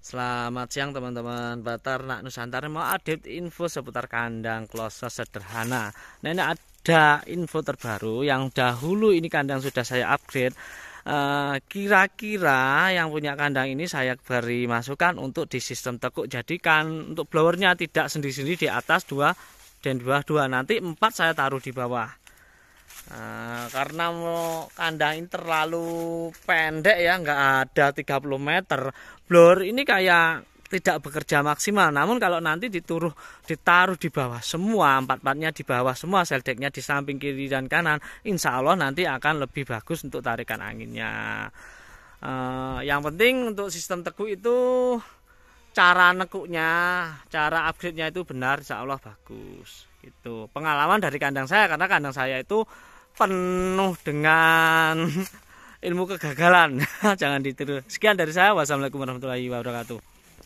Selamat siang teman-teman peternak Nusantara mau update info seputar kandang klosa sederhana. Nah ini ada info terbaru yang dahulu ini kandang sudah saya upgrade. Eh, kira-kira yang punya kandang ini saya beri masukan untuk di sistem tekuk jadikan untuk blowernya tidak sendiri-sendiri di atas dua dan dua dua nanti empat saya taruh di bawah. Nah, karena karena kandang ini terlalu pendek ya, nggak ada 30 meter. Blur ini kayak tidak bekerja maksimal. Namun kalau nanti dituruh ditaruh di bawah semua, empat-empatnya di bawah semua, seldeknya di samping kiri dan kanan, insya Allah nanti akan lebih bagus untuk tarikan anginnya. Eh, yang penting untuk sistem teguh itu cara nekuknya, cara upgrade-nya itu benar insya Allah bagus itu Pengalaman dari kandang saya karena kandang saya itu penuh dengan ilmu kegagalan. Jangan ditiru. Sekian dari saya. Wassalamualaikum warahmatullahi wabarakatuh.